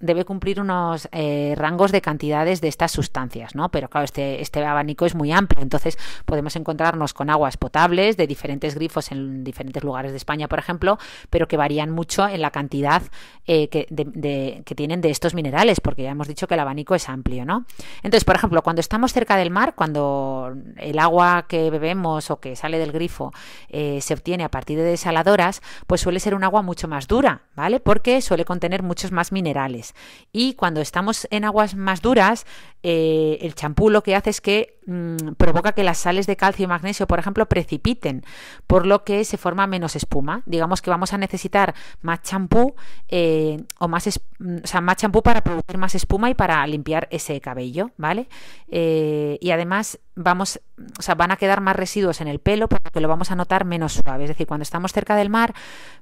debe cumplir unos eh, rangos de cantidades de estas sustancias, ¿no? Pero claro, este, este, abanico es muy amplio, entonces podemos encontrarnos con aguas potables de diferentes grifos en diferentes lugares de España, por ejemplo, pero que varían mucho en la cantidad que, que tienen de estos minerales, porque ya hemos dicho que el abanico es amplio, ¿no? Entonces, por ejemplo, cuando estamos cerca del mar, cuando el agua que bebemos o que sale del grifo eh, se obtiene a partir de desaladoras, pues suele ser un agua mucho más dura, ¿vale? Porque suele contener muchos más minerales. Y cuando estamos en aguas más duras, eh, el champú lo que hace es que mm, provoca que las sales de calcio y magnesio, por ejemplo, precipiten, por lo que se forma menos espuma. Digamos que vamos a necesitar más champú eh, o más, mm, o sea, más champú para producir más espuma y para limpiar ese cabello, ¿vale? y además vamos, o sea, van a quedar más residuos en el pelo porque lo vamos a notar menos suave. Es decir, cuando estamos cerca del mar,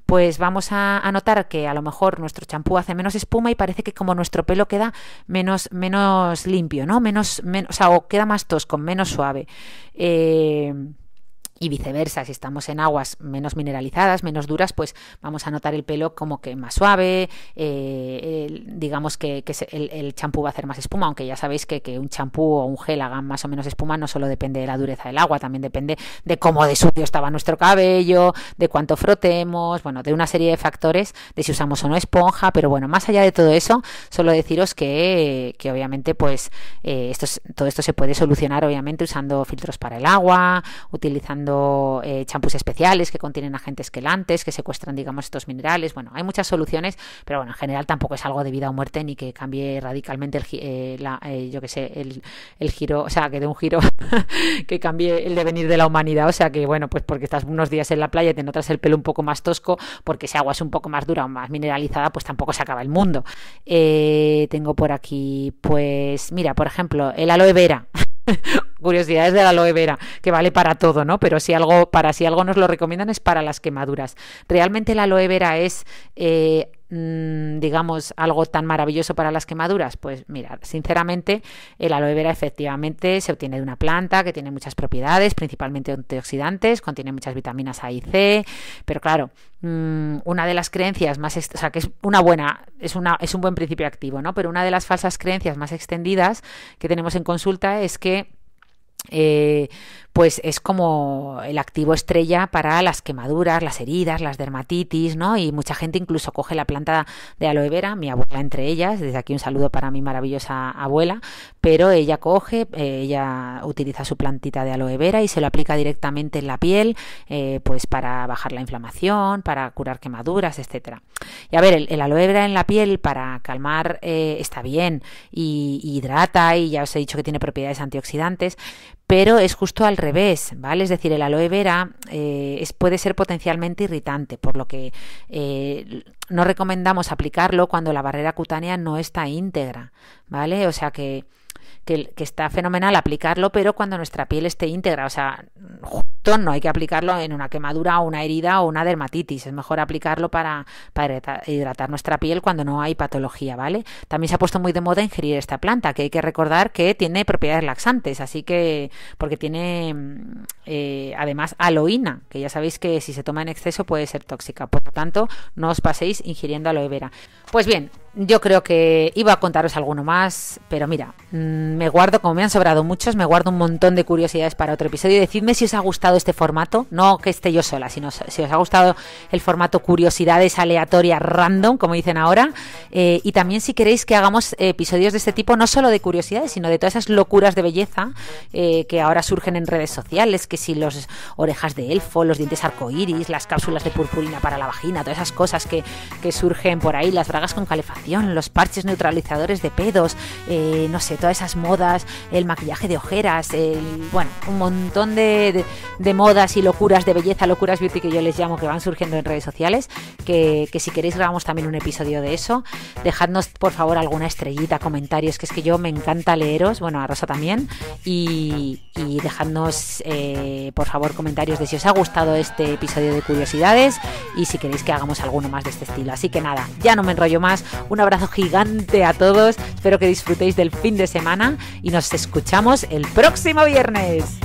pues vamos a, notar que a lo mejor nuestro champú hace menos espuma y parece que como nuestro pelo queda menos, menos limpio, ¿no? Menos, menos, o sea, o queda más tosco, menos suave. Eh, y viceversa, si estamos en aguas menos mineralizadas, menos duras, pues vamos a notar el pelo como que más suave, eh, digamos que, el champú va a hacer más espuma, aunque ya sabéis que, un champú o un gel hagan más o menos espuma no solo depende de la dureza del agua, también depende de cómo de sucio estaba nuestro cabello, de cuánto frotemos, bueno, de una serie de factores, de si usamos o no esponja, pero bueno, más allá de todo eso, solo deciros que, obviamente pues eh, esto, todo esto se puede solucionar obviamente usando filtros para el agua, utilizando eh, champús especiales que contienen agentes quelantes que secuestran, digamos, estos minerales. Bueno, hay muchas soluciones, pero bueno, en general tampoco es algo de vida o muerte ni que cambie radicalmente eh, eh, yo que sé, el, el, giro, o sea, que dé un giro que cambie el devenir de la humanidad. O sea, que bueno, pues porque estás unos días en la playa y te notas el pelo un poco más tosco, porque si agua es un poco más dura o más mineralizada, pues tampoco se acaba el mundo. tengo por aquí, pues, mira, por ejemplo, el aloe vera. curiosidades de la aloe vera, que vale para todo, ¿no? Pero si algo, para si algo nos lo recomiendan es para las quemaduras. Realmente la aloe vera es. Eh, mm, digamos, algo tan maravilloso para las quemaduras? Pues mira, sinceramente, el aloe vera efectivamente se obtiene de una planta que tiene muchas propiedades, principalmente antioxidantes, contiene muchas vitaminas A y C, pero claro, mm, una de las creencias más, o sea, que es una buena, es, una, es un buen principio activo, ¿no? Pero una de las falsas creencias más extendidas que tenemos en consulta es que eh, pues es como el activo estrella para las quemaduras, las heridas, las dermatitis, ¿no? Y mucha gente incluso coge la planta de aloe vera, mi abuela entre ellas, desde aquí un saludo para mi maravillosa abuela, pero ella coge, eh, ella utiliza su plantita de aloe vera y se lo aplica directamente en la piel, eh, pues para bajar la inflamación, para curar quemaduras, etcétera. Y a ver, el, aloe vera en la piel para calmar está bien y hidrata y ya os he dicho que tiene propiedades antioxidantes, pero es justo al revés, ¿vale? Es decir, el aloe vera eh, es, puede ser potencialmente irritante, por lo que eh, no recomendamos aplicarlo cuando la barrera cutánea no está íntegra, ¿vale? O sea que que, está fenomenal aplicarlo, pero cuando nuestra piel esté íntegra, o sea, justo no hay que aplicarlo en una quemadura o una herida o una dermatitis, es mejor aplicarlo para, para hidratar nuestra piel cuando no hay patología, ¿vale? También se ha puesto muy de moda ingerir esta planta, que hay que recordar que tiene propiedades laxantes, así que, porque tiene mm, eh, además aloína, que ya sabéis que si se toma en exceso puede ser tóxica, por lo tanto, no os paséis ingiriendo aloe vera. Pues bien, yo creo que iba a contaros alguno más, pero mira, mm, me guardo, como me han sobrado muchos, me guardo un montón de curiosidades para otro episodio. Decidme si os ha gustado este formato, no que esté yo sola, sino si os ha gustado el formato curiosidades aleatorias random, como dicen ahora. Eh, y también si queréis que hagamos episodios de este tipo, no solo de curiosidades, sino de todas esas locuras de belleza eh, que ahora surgen en redes sociales, que si los orejas de elfo, los dientes arcoíris, las cápsulas de purpurina para la vagina, todas esas cosas que, que surgen por ahí, las bragas con calefacción los parches neutralizadores de pedos, eh, no sé, todas esas modas, el maquillaje de ojeras, el, bueno, un montón de, de, modas y locuras de belleza, locuras beauty que yo les llamo que van surgiendo en redes sociales, que, si queréis grabamos también un episodio de eso. Dejadnos por favor alguna estrellita, comentarios, que es que yo me encanta leeros, bueno, a Rosa también, y, y dejadnos eh, por favor comentarios de si os ha gustado este episodio de curiosidades y si queréis que hagamos alguno más de este estilo. Así que nada, ya no me enrollo más. Un abrazo gigante a todos. Espero que disfrutéis del fin de semana y nos escuchamos el próximo viernes.